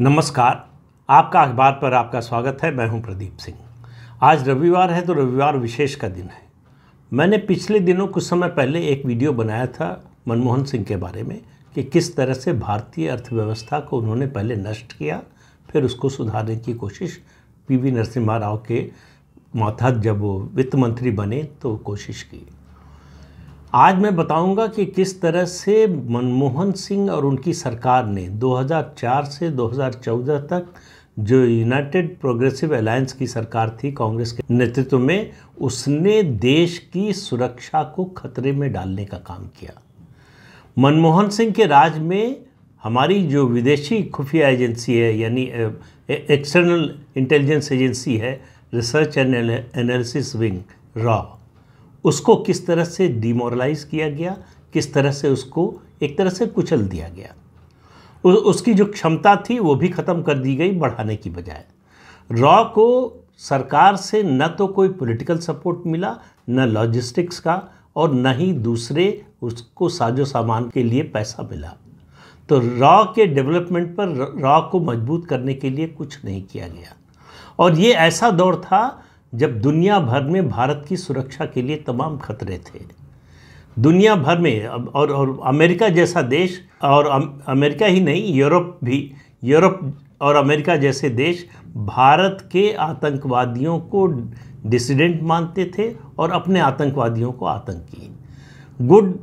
नमस्कार आपका अखबार पर आपका स्वागत है मैं हूं प्रदीप सिंह आज रविवार है तो रविवार विशेष का दिन है मैंने पिछले दिनों कुछ समय पहले एक वीडियो बनाया था मनमोहन सिंह के बारे में कि किस तरह से भारतीय अर्थव्यवस्था को उन्होंने पहले नष्ट किया फिर उसको सुधारने की कोशिश पीवी नरसिम्हा राव के माथा जब वो वित्त मंत्री बने तो कोशिश की आज मैं बताऊंगा कि किस तरह से मनमोहन सिंह और उनकी सरकार ने 2004 से 2014 तक जो यूनाइटेड प्रोग्रेसिव अलायंस की सरकार थी कांग्रेस के नेतृत्व में उसने देश की सुरक्षा को खतरे में डालने का काम किया मनमोहन सिंह के राज में हमारी जो विदेशी खुफिया एजेंसी है यानी एक्सटर्नल इंटेलिजेंस एजेंसी है रिसर्च एंड एनालिसिस विंग रॉ उसको किस तरह से डिमोरलाइज किया गया किस तरह से उसको एक तरह से कुचल दिया गया उ, उसकी जो क्षमता थी वो भी ख़त्म कर दी गई बढ़ाने की बजाय रॉ को सरकार से न तो कोई पॉलिटिकल सपोर्ट मिला न लॉजिस्टिक्स का और न ही दूसरे उसको साजो सामान के लिए पैसा मिला तो रॉ के डेवलपमेंट पर रॉ को मजबूत करने के लिए कुछ नहीं किया गया और ये ऐसा दौर था जब दुनिया भर में भारत की सुरक्षा के लिए तमाम खतरे थे दुनिया भर में और और अमेरिका जैसा देश और अमेरिका ही नहीं यूरोप भी यूरोप और अमेरिका जैसे देश भारत के आतंकवादियों को डिसिडेंट मानते थे और अपने आतंकवादियों को आतंकी गुड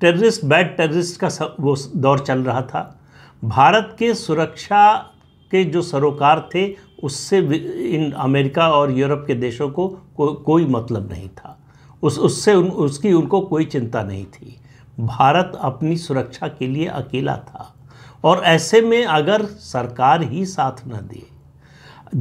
टेररिस्ट बैड टेररिस्ट का वो दौर चल रहा था भारत के सुरक्षा के जो सरोकार थे उससे इन अमेरिका और यूरोप के देशों को को कोई मतलब नहीं था उस उससे उन उसकी उनको कोई चिंता नहीं थी भारत अपनी सुरक्षा के लिए अकेला था और ऐसे में अगर सरकार ही साथ न दे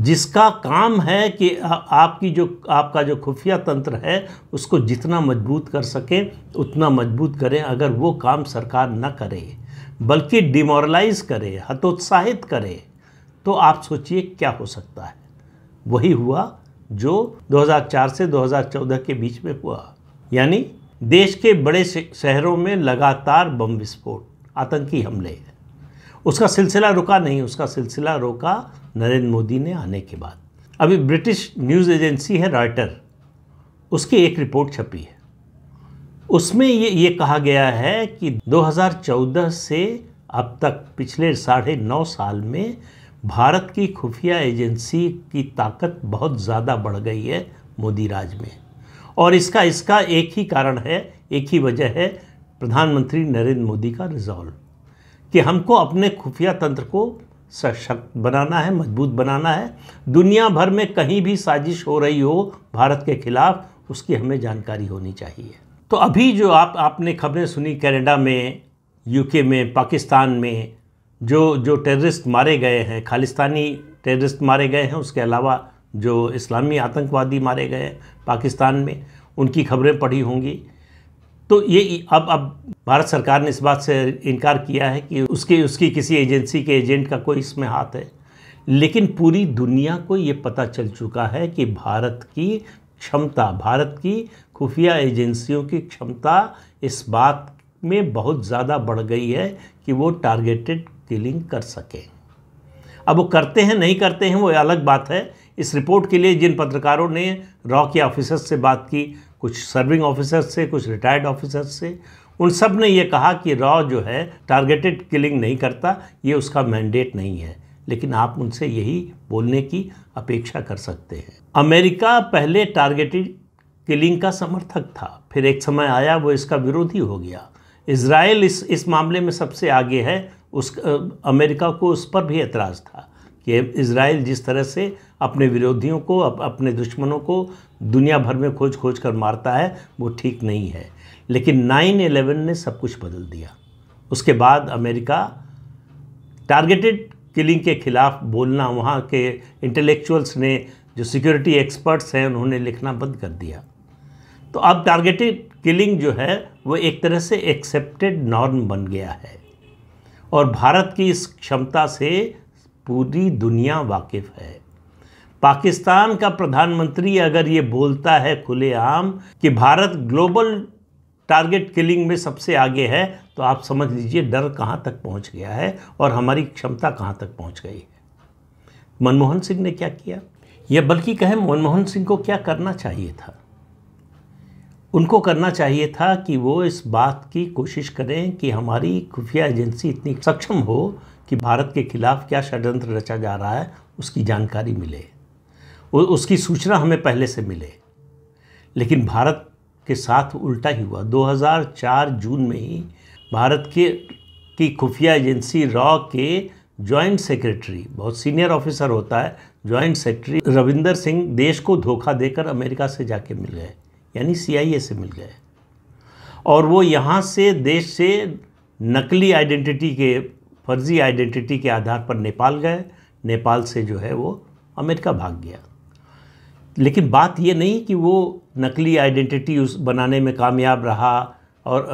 जिसका काम है कि आपकी जो आपका जो खुफिया तंत्र है उसको जितना मजबूत कर सकें उतना मजबूत करें अगर वो काम सरकार न करे बल्कि डिमोरलाइज करे हतोत्साहित करे तो आप सोचिए क्या हो सकता है वही हुआ जो 2004 से 2014 के बीच में हुआ यानी देश के बड़े शहरों में लगातार बम विस्फोट आतंकी हमले उसका सिलसिला रुका नहीं उसका सिलसिला रोका नरेंद्र मोदी ने आने के बाद अभी ब्रिटिश न्यूज़ एजेंसी है रॉयटर उसकी एक रिपोर्ट छपी है उसमें ये ये कहा गया है कि 2014 से अब तक पिछले साढ़े नौ साल में भारत की खुफिया एजेंसी की ताकत बहुत ज़्यादा बढ़ गई है मोदी राज में और इसका इसका एक ही कारण है एक ही वजह है प्रधानमंत्री नरेंद्र मोदी का रिजॉल्व कि हमको अपने खुफिया तंत्र को सशक्त बनाना है मजबूत बनाना है दुनिया भर में कहीं भी साजिश हो रही हो भारत के खिलाफ उसकी हमें जानकारी होनी चाहिए तो अभी जो आप आपने खबरें सुनी कनाडा में यूके में पाकिस्तान में जो जो टेररिस्ट मारे गए हैं खालिस्तानी टेररिस्ट मारे गए हैं उसके अलावा जो इस्लामी आतंकवादी मारे गए हैं पाकिस्तान में उनकी खबरें पढ़ी होंगी तो ये अब अब भारत सरकार ने इस बात से इनकार किया है कि उसके उसकी किसी एजेंसी के एजेंट का कोई इसमें हाथ है लेकिन पूरी दुनिया को ये पता चल चुका है कि भारत की क्षमता भारत की खुफिया एजेंसियों की क्षमता इस बात में बहुत ज़्यादा बढ़ गई है कि वो टारगेटेड किलिंग कर सकें अब वो करते हैं नहीं करते हैं वो अलग बात है इस रिपोर्ट के लिए जिन पत्रकारों ने रॉ के ऑफिसर्स से बात की कुछ सर्विंग ऑफिसर्स से कुछ रिटायर्ड ऑफिसर्स से उन सब ने ये कहा कि रॉ जो है टारगेटेड किलिंग नहीं करता ये उसका मैंडेट नहीं है लेकिन आप उनसे यही बोलने की अपेक्षा कर सकते हैं अमेरिका पहले टारगेटेड किलिंग का समर्थक था फिर एक समय आया वो इसका विरोधी हो गया इसराइल इस इस मामले में सबसे आगे है उस अमेरिका को उस पर भी एतराज़ था कि इसराइल जिस तरह से अपने विरोधियों को अपने दुश्मनों को दुनिया भर में खोज खोज कर मारता है वो ठीक नहीं है लेकिन नाइन एलेवन ने सब कुछ बदल दिया उसके बाद अमेरिका टारगेटेड किलिंग के ख़िलाफ़ बोलना वहाँ के इंटेलेक्चुअल्स ने जो सिक्योरिटी एक्सपर्ट्स हैं उन्होंने लिखना बंद कर दिया तो अब टारगेटेड किलिंग जो है वो एक तरह से एक्सेप्टेड नॉर्म बन गया है और भारत की इस क्षमता से पूरी दुनिया वाकिफ़ है पाकिस्तान का प्रधानमंत्री अगर ये बोलता है खुलेआम कि भारत ग्लोबल टारगेट किलिंग में सबसे आगे है तो आप समझ लीजिए डर कहाँ तक पहुँच गया है और हमारी क्षमता कहाँ तक पहुँच गई है मनमोहन सिंह ने क्या किया या बल्कि कहें मनमोहन सिंह को क्या करना चाहिए था उनको करना चाहिए था कि वो इस बात की कोशिश करें कि हमारी खुफिया एजेंसी इतनी सक्षम हो कि भारत के खिलाफ क्या षडयंत्र रचा जा रहा है उसकी जानकारी मिले उसकी सूचना हमें पहले से मिले लेकिन भारत के साथ उल्टा ही हुआ 2004 जून में ही भारत के की खुफिया एजेंसी रॉ के जॉइंट सेक्रेटरी बहुत सीनियर ऑफिसर होता है जॉइंट सेक्रेटरी रविंदर सिंह देश को धोखा देकर अमेरिका से जाके मिल गए यानी सीआईए से मिल गए और वो यहाँ से देश से नकली आइडेंटिटी के फर्जी आइडेंटिटी के आधार पर नेपाल गए नेपाल से जो है वो अमेरिका भाग गया लेकिन बात ये नहीं कि वो नकली आइडेंटिटी उस बनाने में कामयाब रहा और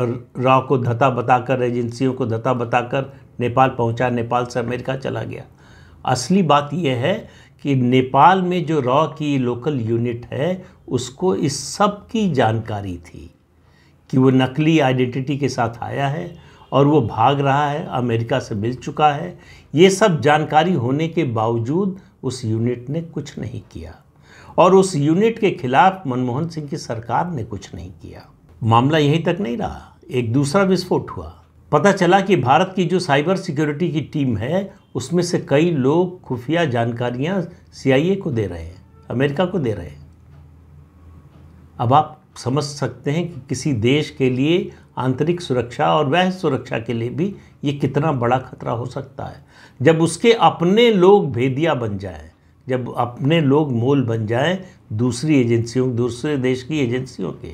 राव को धता बताकर एजेंसियों को धता बताकर नेपाल पहुंचा नेपाल से अमेरिका चला गया असली बात यह है कि नेपाल में जो रॉ की लोकल यूनिट है उसको इस सब की जानकारी थी कि वो नकली आइडेंटिटी के साथ आया है और वो भाग रहा है अमेरिका से मिल चुका है ये सब जानकारी होने के बावजूद उस यूनिट ने कुछ नहीं किया और उस यूनिट के खिलाफ मनमोहन सिंह की सरकार ने कुछ नहीं किया मामला यहीं तक नहीं रहा एक दूसरा विस्फोट हुआ पता चला कि भारत की जो साइबर सिक्योरिटी की टीम है उसमें से कई लोग खुफिया जानकारियां सीआईए को दे रहे हैं अमेरिका को दे रहे हैं अब आप समझ सकते हैं कि किसी देश के लिए आंतरिक सुरक्षा और वह सुरक्षा के लिए भी ये कितना बड़ा खतरा हो सकता है जब उसके अपने लोग भेदिया बन जाएं जब अपने लोग मोल बन जाएं दूसरी एजेंसियों दूसरे देश की एजेंसियों के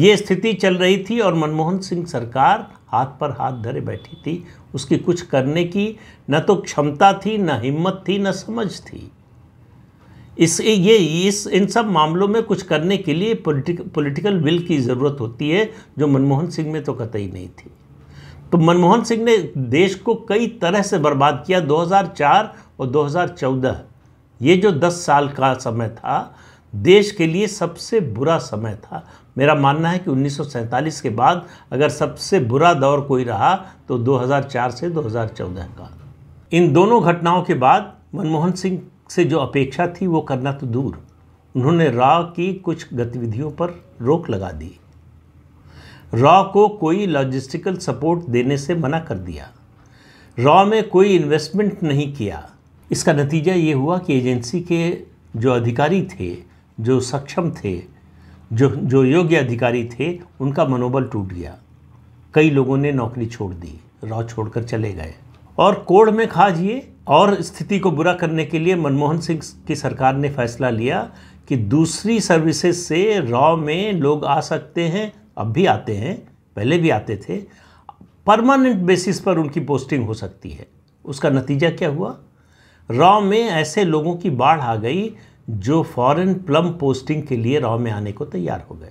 ये स्थिति चल रही थी और मनमोहन सिंह सरकार हाथ पर हाथ धरे बैठी थी उसकी कुछ करने की न तो क्षमता थी न हिम्मत थी न समझ थी इस ये इस इन सब मामलों में कुछ करने के लिए पोलिटिक पोलिटिकल विल की ज़रूरत होती है जो मनमोहन सिंह में तो कतई नहीं थी तो मनमोहन सिंह ने देश को कई तरह से बर्बाद किया 2004 और 2014 ये जो 10 साल का समय था देश के लिए सबसे बुरा समय था मेरा मानना है कि उन्नीस के बाद अगर सबसे बुरा दौर कोई रहा तो 2004 से 2014 का इन दोनों घटनाओं के बाद मनमोहन सिंह से जो अपेक्षा थी वो करना तो दूर उन्होंने राव की कुछ गतिविधियों पर रोक लगा दी रॉ को कोई लॉजिस्टिकल सपोर्ट देने से मना कर दिया रॉ में कोई इन्वेस्टमेंट नहीं किया इसका नतीजा ये हुआ कि एजेंसी के जो अधिकारी थे जो सक्षम थे जो जो योग्य अधिकारी थे उनका मनोबल टूट गया कई लोगों ने नौकरी छोड़ दी राव छोड़कर चले गए और कोड़ में खा जिए और स्थिति को बुरा करने के लिए मनमोहन सिंह की सरकार ने फैसला लिया कि दूसरी सर्विसेज से रॉ में लोग आ सकते हैं अब भी आते हैं पहले भी आते थे परमानेंट बेसिस पर उनकी पोस्टिंग हो सकती है उसका नतीजा क्या हुआ रॉ में ऐसे लोगों की बाढ़ आ गई जो फॉरेन प्लम पोस्टिंग के लिए रॉ में आने को तैयार हो गए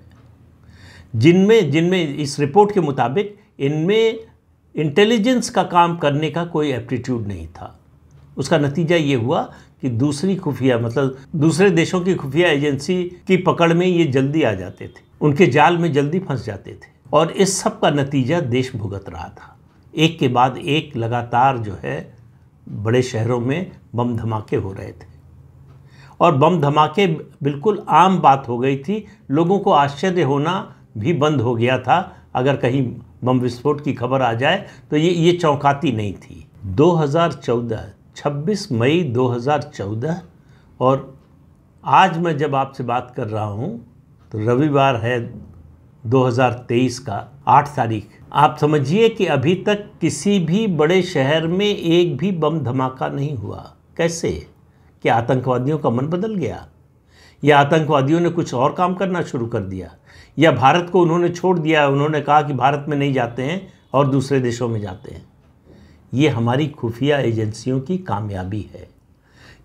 जिनमें जिनमें इस रिपोर्ट के मुताबिक इनमें इंटेलिजेंस का काम करने का कोई एप्टीट्यूड नहीं था उसका नतीजा ये हुआ कि दूसरी खुफिया मतलब दूसरे देशों की खुफिया एजेंसी की पकड़ में ये जल्दी आ जाते थे उनके जाल में जल्दी फंस जाते थे और इस सब का नतीजा देश भुगत रहा था एक के बाद एक लगातार जो है बड़े शहरों में बम धमाके हो रहे थे और बम धमाके बिल्कुल आम बात हो गई थी लोगों को आश्चर्य होना भी बंद हो गया था अगर कहीं बम विस्फोट की खबर आ जाए तो ये ये चौंकाती नहीं थी 2014 26 मई 2014 और आज मैं जब आपसे बात कर रहा हूँ तो रविवार है 2023 का 8 तारीख आप समझिए कि अभी तक किसी भी बड़े शहर में एक भी बम धमाका नहीं हुआ कैसे कि आतंकवादियों का मन बदल गया या आतंकवादियों ने कुछ और काम करना शुरू कर दिया या भारत को उन्होंने छोड़ दिया उन्होंने कहा कि भारत में नहीं जाते हैं और दूसरे देशों में जाते हैं ये हमारी खुफिया एजेंसियों की कामयाबी है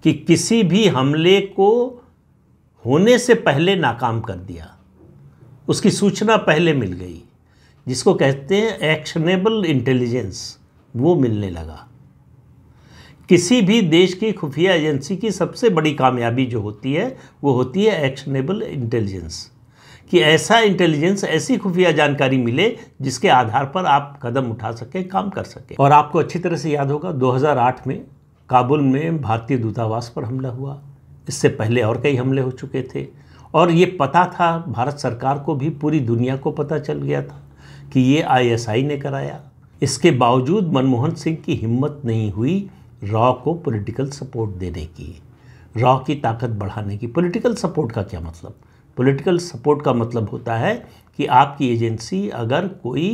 कि किसी भी हमले को होने से पहले नाकाम कर दिया उसकी सूचना पहले मिल गई जिसको कहते हैं एक्शनेबल इंटेलिजेंस वो मिलने लगा किसी भी देश की खुफिया एजेंसी की सबसे बड़ी कामयाबी जो होती है वो होती है एक्शनेबल इंटेलिजेंस कि ऐसा इंटेलिजेंस ऐसी खुफिया जानकारी मिले जिसके आधार पर आप कदम उठा सकें काम कर सकें और आपको अच्छी तरह से याद होगा 2008 में काबुल में भारतीय दूतावास पर हमला हुआ इससे पहले और कई हमले हो चुके थे और ये पता था भारत सरकार को भी पूरी दुनिया को पता चल गया था कि ये आईएसआई ने कराया इसके बावजूद मनमोहन सिंह की हिम्मत नहीं हुई रॉ को पॉलिटिकल सपोर्ट देने की रॉ की ताकत बढ़ाने की पॉलिटिकल सपोर्ट का क्या मतलब पॉलिटिकल सपोर्ट का मतलब होता है कि आपकी एजेंसी अगर कोई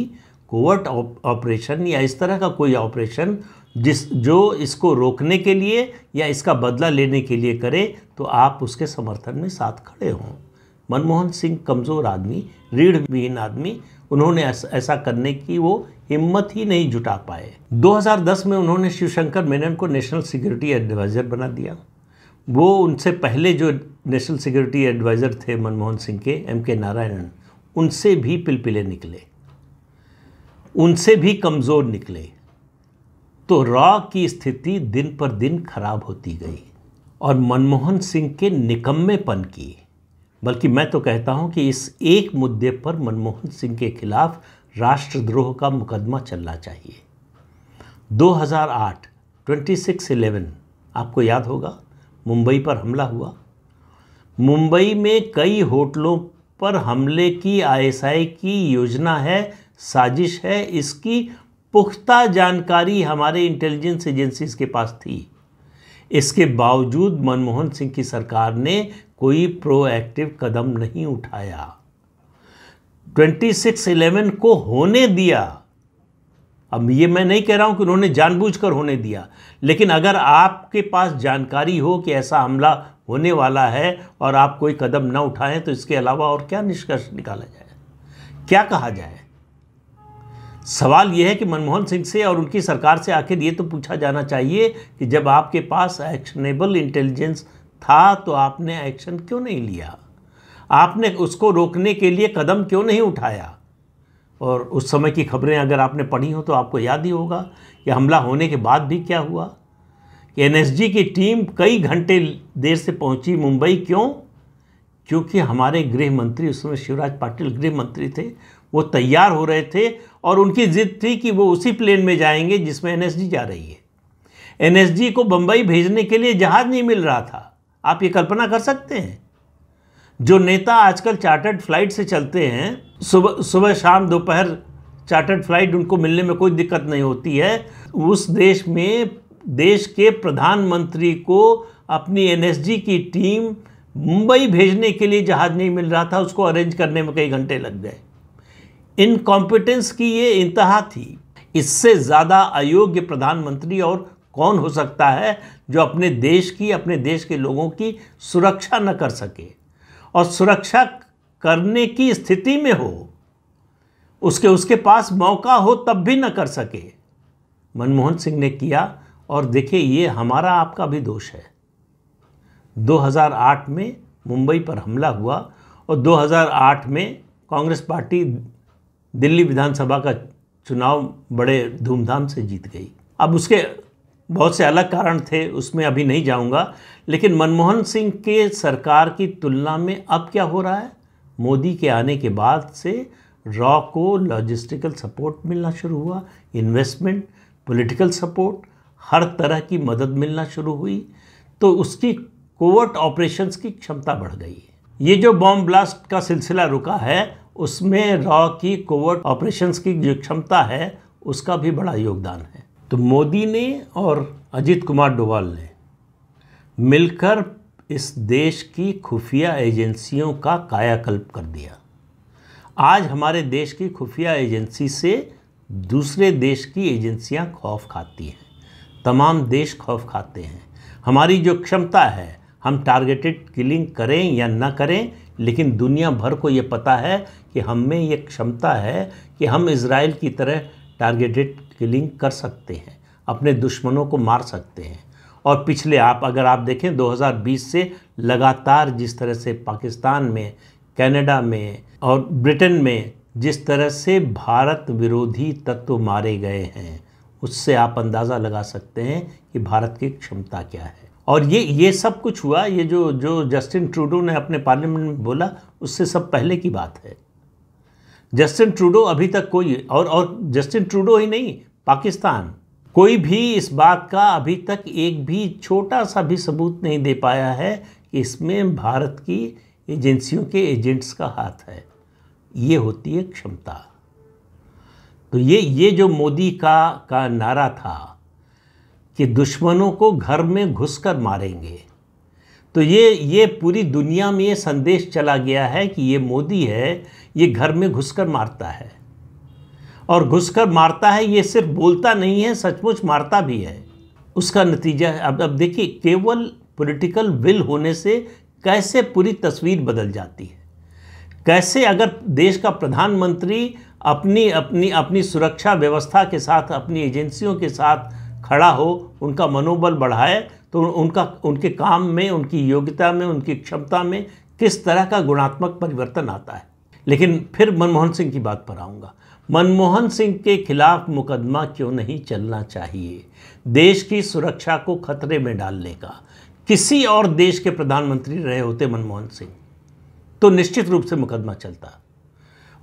कोवर्ट ऑपरेशन या इस तरह का कोई ऑपरेशन जिस जो इसको रोकने के लिए या इसका बदला लेने के लिए करे तो आप उसके समर्थन में साथ खड़े हों मनमोहन सिंह कमज़ोर आदमी रीढ़ विहीन आदमी उन्होंने ऐसा करने की वो हिम्मत ही नहीं जुटा पाए 2010 में उन्होंने शिवशंकर मेनन को नेशनल सिक्योरिटी एडवाइज़र बना दिया वो उनसे पहले जो नेशनल सिक्योरिटी एडवाइज़र थे मनमोहन सिंह के एम के नारायणन उनसे भी पिलपिले निकले उनसे भी कमज़ोर निकले तो रॉ की स्थिति दिन पर दिन खराब होती गई और मनमोहन सिंह के निकम्मेपन की बल्कि मैं तो कहता हूं कि इस एक मुद्दे पर मनमोहन सिंह के खिलाफ राष्ट्रद्रोह का मुकदमा चलना चाहिए 2008 26/11 आपको याद होगा मुंबई पर हमला हुआ मुंबई में कई होटलों पर हमले की आईएसआई की योजना है साजिश है इसकी पुख्ता जानकारी हमारे इंटेलिजेंस एजेंसीज के पास थी इसके बावजूद मनमोहन सिंह की सरकार ने कोई प्रोएक्टिव कदम नहीं उठाया 2611 को होने दिया अब ये मैं नहीं कह रहा हूं कि उन्होंने जानबूझकर होने दिया लेकिन अगर आपके पास जानकारी हो कि ऐसा हमला होने वाला है और आप कोई कदम ना उठाएं तो इसके अलावा और क्या निष्कर्ष निकाला जाए क्या कहा जाए सवाल यह है कि मनमोहन सिंह से और उनकी सरकार से आखिर ये तो पूछा जाना चाहिए कि जब आपके पास एक्शनेबल इंटेलिजेंस था तो आपने एक्शन क्यों नहीं लिया आपने उसको रोकने के लिए कदम क्यों नहीं उठाया और उस समय की खबरें अगर आपने पढ़ी हो तो आपको याद ही होगा कि हमला होने के बाद भी क्या हुआ कि एन की टीम कई घंटे देर से पहुंची मुंबई क्यों क्योंकि हमारे गृह मंत्री उस समय शिवराज पाटिल गृह मंत्री थे वो तैयार हो रहे थे और उनकी जिद थी कि वो उसी प्लेन में जाएंगे जिसमें एन जा रही है एन को बम्बई भेजने के लिए जहाज़ नहीं मिल रहा था आप ये कल्पना कर सकते हैं जो नेता आजकल चार्टर्ड फ्लाइट से चलते हैं सुबह सुबह शाम दोपहर चार्टर्ड फ्लाइट उनको मिलने में कोई दिक्कत नहीं होती है उस देश में देश के प्रधानमंत्री को अपनी एनएसजी की टीम मुंबई भेजने के लिए जहाज़ नहीं मिल रहा था उसको अरेंज करने में कई घंटे लग गए इनकॉम्पिटेंस की ये इंतहा थी इससे ज़्यादा अयोग्य प्रधानमंत्री और कौन हो सकता है जो अपने देश की अपने देश के लोगों की सुरक्षा न कर सके और सुरक्षा करने की स्थिति में हो उसके उसके पास मौका हो तब भी न कर सके मनमोहन सिंह ने किया और देखिए ये हमारा आपका भी दोष है 2008 में मुंबई पर हमला हुआ और 2008 में कांग्रेस पार्टी दिल्ली विधानसभा का चुनाव बड़े धूमधाम से जीत गई अब उसके बहुत से अलग कारण थे उसमें अभी नहीं जाऊंगा लेकिन मनमोहन सिंह के सरकार की तुलना में अब क्या हो रहा है मोदी के आने के बाद से रॉ को लॉजिस्टिकल सपोर्ट मिलना शुरू हुआ इन्वेस्टमेंट पॉलिटिकल सपोर्ट हर तरह की मदद मिलना शुरू हुई तो उसकी कोवर्ट ऑपरेशंस की क्षमता बढ़ गई है ये जो बॉम्ब ब्लास्ट का सिलसिला रुका है उसमें रॉ की कोवर्ट ऑपरेशंस की जो क्षमता है उसका भी बड़ा योगदान है तो मोदी ने और अजीत कुमार डोवाल ने मिलकर इस देश की खुफिया एजेंसियों का कायाकल्प कर दिया आज हमारे देश की खुफिया एजेंसी से दूसरे देश की एजेंसियां खौफ खाती हैं तमाम देश खौफ खाते हैं हमारी जो क्षमता है हम टारगेटेड किलिंग करें या ना करें लेकिन दुनिया भर को ये पता है कि हम में ये क्षमता है कि हम इसराइल की तरह टारगेटेड किलिंग कर सकते हैं अपने दुश्मनों को मार सकते हैं और पिछले आप अगर आप देखें 2020 से लगातार जिस तरह से पाकिस्तान में कनाडा में और ब्रिटेन में जिस तरह से भारत विरोधी तत्व मारे गए हैं उससे आप अंदाज़ा लगा सकते हैं कि भारत की क्षमता क्या है और ये ये सब कुछ हुआ ये जो जो जस्टिन ट्रूडो ने अपने पार्लियामेंट में बोला उससे सब पहले की बात है जस्टिन ट्रूडो अभी तक कोई और और जस्टिन ट्रूडो ही नहीं पाकिस्तान कोई भी इस बात का अभी तक एक भी छोटा सा भी सबूत नहीं दे पाया है कि इसमें भारत की एजेंसियों के एजेंट्स का हाथ है ये होती है क्षमता तो ये ये जो मोदी का का नारा था कि दुश्मनों को घर में घुसकर मारेंगे तो ये ये पूरी दुनिया में ये संदेश चला गया है कि ये मोदी है ये घर में घुसकर मारता है और घुसकर मारता है ये सिर्फ बोलता नहीं है सचमुच मारता भी है उसका नतीजा है अब अब देखिए केवल पॉलिटिकल विल होने से कैसे पूरी तस्वीर बदल जाती है कैसे अगर देश का प्रधानमंत्री अपनी अपनी अपनी सुरक्षा व्यवस्था के साथ अपनी एजेंसियों के साथ खड़ा हो उनका मनोबल बढ़ाए तो उनका उनके काम में उनकी योग्यता में उनकी क्षमता में किस तरह का गुणात्मक परिवर्तन आता है लेकिन फिर मनमोहन सिंह की बात पर आऊँगा मनमोहन सिंह के खिलाफ मुकदमा क्यों नहीं चलना चाहिए देश की सुरक्षा को खतरे में डालने का किसी और देश के प्रधानमंत्री रहे होते मनमोहन सिंह तो निश्चित रूप से मुकदमा चलता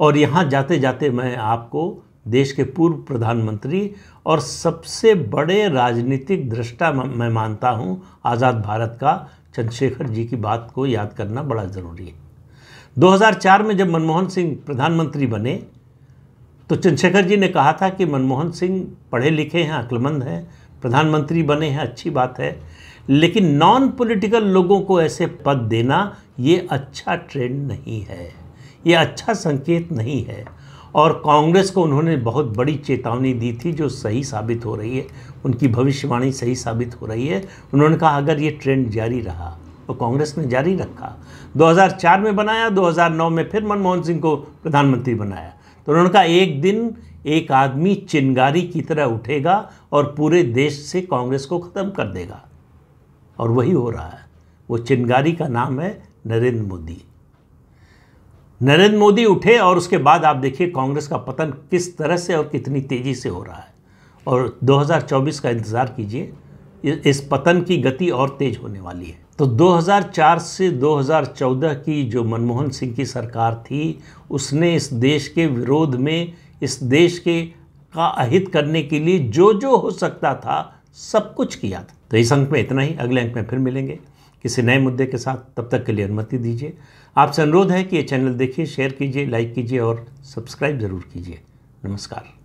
और यहाँ जाते जाते मैं आपको देश के पूर्व प्रधानमंत्री और सबसे बड़े राजनीतिक दृष्टा मैं मानता हूँ आज़ाद भारत का चंद्रशेखर जी की बात को याद करना बड़ा ज़रूरी है 2004 में जब मनमोहन सिंह प्रधानमंत्री बने तो चंद्रशेखर जी ने कहा था कि मनमोहन सिंह पढ़े लिखे हैं अक्लमंद हैं प्रधानमंत्री बने हैं अच्छी बात है लेकिन नॉन पॉलिटिकल लोगों को ऐसे पद देना ये अच्छा ट्रेंड नहीं है ये अच्छा संकेत नहीं है और कांग्रेस को उन्होंने बहुत बड़ी चेतावनी दी थी जो सही साबित हो रही है उनकी भविष्यवाणी सही साबित हो रही है उन्होंने कहा अगर ये ट्रेंड जारी रहा तो कांग्रेस ने जारी रखा 2004 में बनाया 2009 में फिर मनमोहन सिंह को प्रधानमंत्री बनाया तो उन्होंने कहा एक दिन एक आदमी चिंगारी की तरह उठेगा और पूरे देश से कांग्रेस को ख़त्म कर देगा और वही हो रहा है वो चिंगारी का नाम है नरेंद्र मोदी नरेंद्र मोदी उठे और उसके बाद आप देखिए कांग्रेस का पतन किस तरह से और कितनी तेज़ी से हो रहा है और 2024 का इंतज़ार कीजिए इस पतन की गति और तेज़ होने वाली है तो 2004 से 2014 की जो मनमोहन सिंह की सरकार थी उसने इस देश के विरोध में इस देश के का अहित करने के लिए जो जो हो सकता था सब कुछ किया था तो इस अंक में इतना ही अगले अंक में फिर मिलेंगे किसी नए मुद्दे के साथ तब तक के लिए अनुमति दीजिए आपसे अनुरोध है कि ये चैनल देखिए शेयर कीजिए लाइक कीजिए और सब्सक्राइब ज़रूर कीजिए नमस्कार